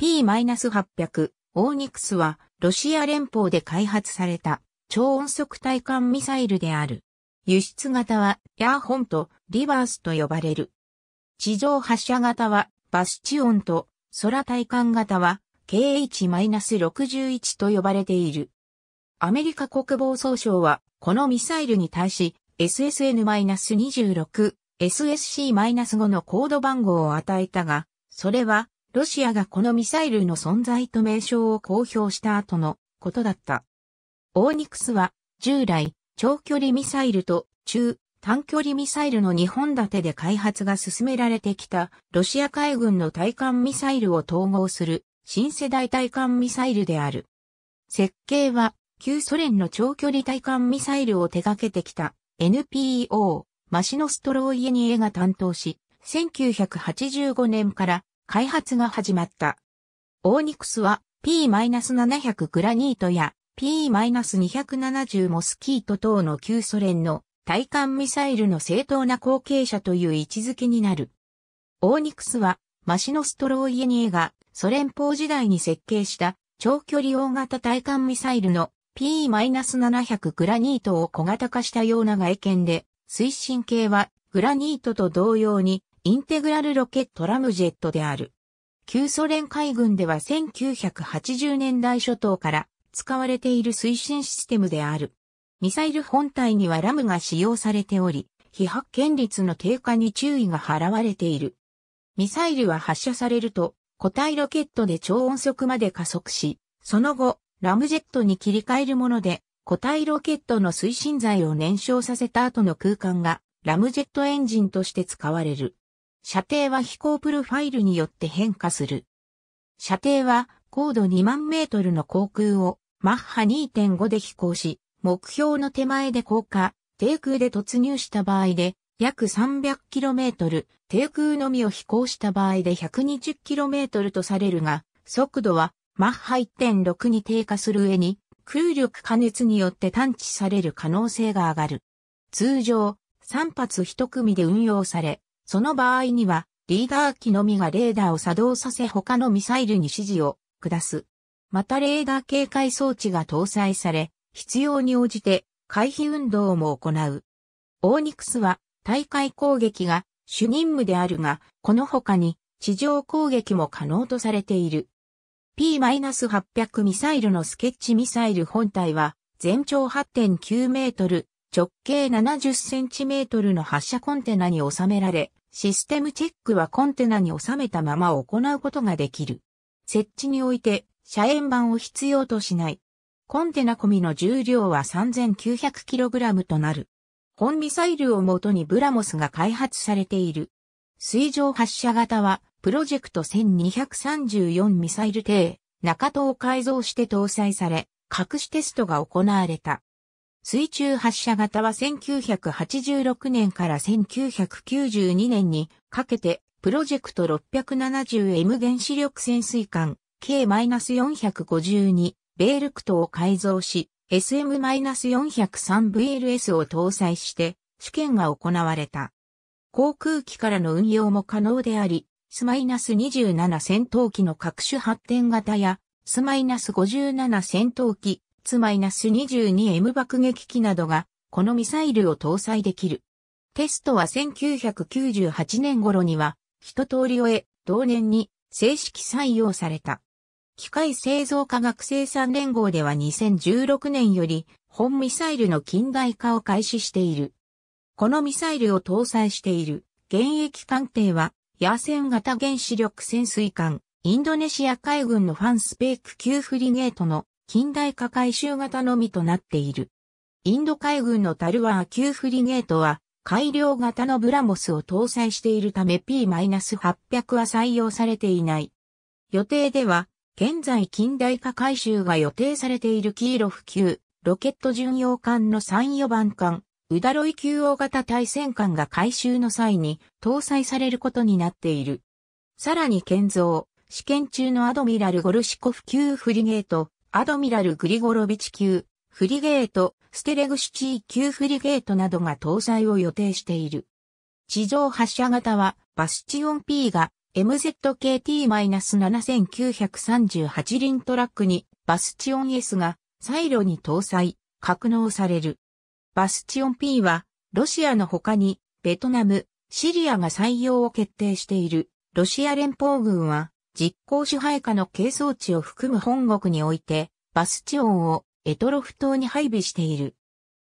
P-800 オーニクスはロシア連邦で開発された超音速対艦ミサイルである。輸出型はヤーホンとリバースと呼ばれる。地上発射型はバスチオンと空対艦型は KH-61 と呼ばれている。アメリカ国防総省はこのミサイルに対し SSN-26、SSC-5 のコード番号を与えたが、それはロシアがこのミサイルの存在と名称を公表した後のことだった。オーニクスは従来長距離ミサイルと中短距離ミサイルの2本立てで開発が進められてきたロシア海軍の対艦ミサイルを統合する新世代対艦ミサイルである。設計は旧ソ連の長距離対艦ミサイルを手掛けてきた NPO マシノストロイエニエが担当し、1985年から開発が始まった。オーニクスは P-700 グラニートや P-270 モスキート等の旧ソ連の対艦ミサイルの正当な後継者という位置づけになる。オーニクスはマシノストローイエニエがソ連邦時代に設計した長距離大型対艦ミサイルの P-700 グラニートを小型化したような外見で、推進系はグラニートと同様にインテグラルロケットラムジェットである。旧ソ連海軍では1980年代初頭から使われている推進システムである。ミサイル本体にはラムが使用されており、被発見率の低下に注意が払われている。ミサイルは発射されると、固体ロケットで超音速まで加速し、その後、ラムジェットに切り替えるもので、固体ロケットの推進剤を燃焼させた後の空間が、ラムジェットエンジンとして使われる。射程は飛行プロファイルによって変化する。射程は高度2万メートルの航空をマッハ2.5で飛行し、目標の手前で降下、低空で突入した場合で約3 0 0トル、低空のみを飛行した場合で1 2 0トルとされるが、速度はマッハ1.6に低下する上に、空力加熱によって探知される可能性が上がる。通常、3発1組で運用され、その場合には、リーダー機のみがレーダーを作動させ他のミサイルに指示を下す。またレーダー警戒装置が搭載され、必要に応じて回避運動も行う。オーニクスは大会攻撃が主任務であるが、この他に地上攻撃も可能とされている。P-800 ミサイルのスケッチミサイル本体は全長8.9メートル、直径70センチメートルの発射コンテナに収められ、システムチェックはコンテナに収めたまま行うことができる。設置において、遮炎板を必要としない。コンテナ込みの重量は 3900kg となる。本ミサイルをもとにブラモスが開発されている。水上発射型は、プロジェクト1234ミサイル艇、中東を改造して搭載され、隠しテストが行われた。水中発射型は1986年から1992年にかけてプロジェクト 670M 原子力潜水艦 K-452 ベールクトを改造し SM-403VLS を搭載して試験が行われた。航空機からの運用も可能であり、S-27 戦闘機の各種発展型や S-57 戦闘機マイナス2 2 m 爆撃機などが、このミサイルを搭載できる。テストは1998年頃には、一通り終え、同年に正式採用された。機械製造科学生産連合では2016年より、本ミサイルの近代化を開始している。このミサイルを搭載している、現役艦艇は、ヤーセン型原子力潜水艦、インドネシア海軍のファンスペーク級フリゲートの近代化改修型のみとなっている。インド海軍のタルワー級フリゲートは、改良型のブラモスを搭載しているため P-800 は採用されていない。予定では、現在近代化改修が予定されているキーロフ級、ロケット巡洋艦の3、4番艦、ウダロイ級大型対戦艦が改修の際に搭載されることになっている。さらに建造、試験中のアドミラルゴルシコフ級フリゲート、アドミラル・グリゴロビチ級、フリゲート、ステレグシチー級フリゲートなどが搭載を予定している。地上発射型は、バスチオン P が MZKT-7938 輪トラックに、バスチオン S がサイロに搭載、格納される。バスチオン P は、ロシアの他に、ベトナム、シリアが採用を決定している、ロシア連邦軍は、実行支配下の係争地を含む本国において、バスチオンをエトロフ島に配備している。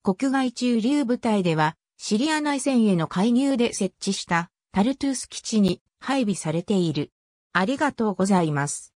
国外駐留部隊では、シリア内戦への介入で設置したタルトゥース基地に配備されている。ありがとうございます。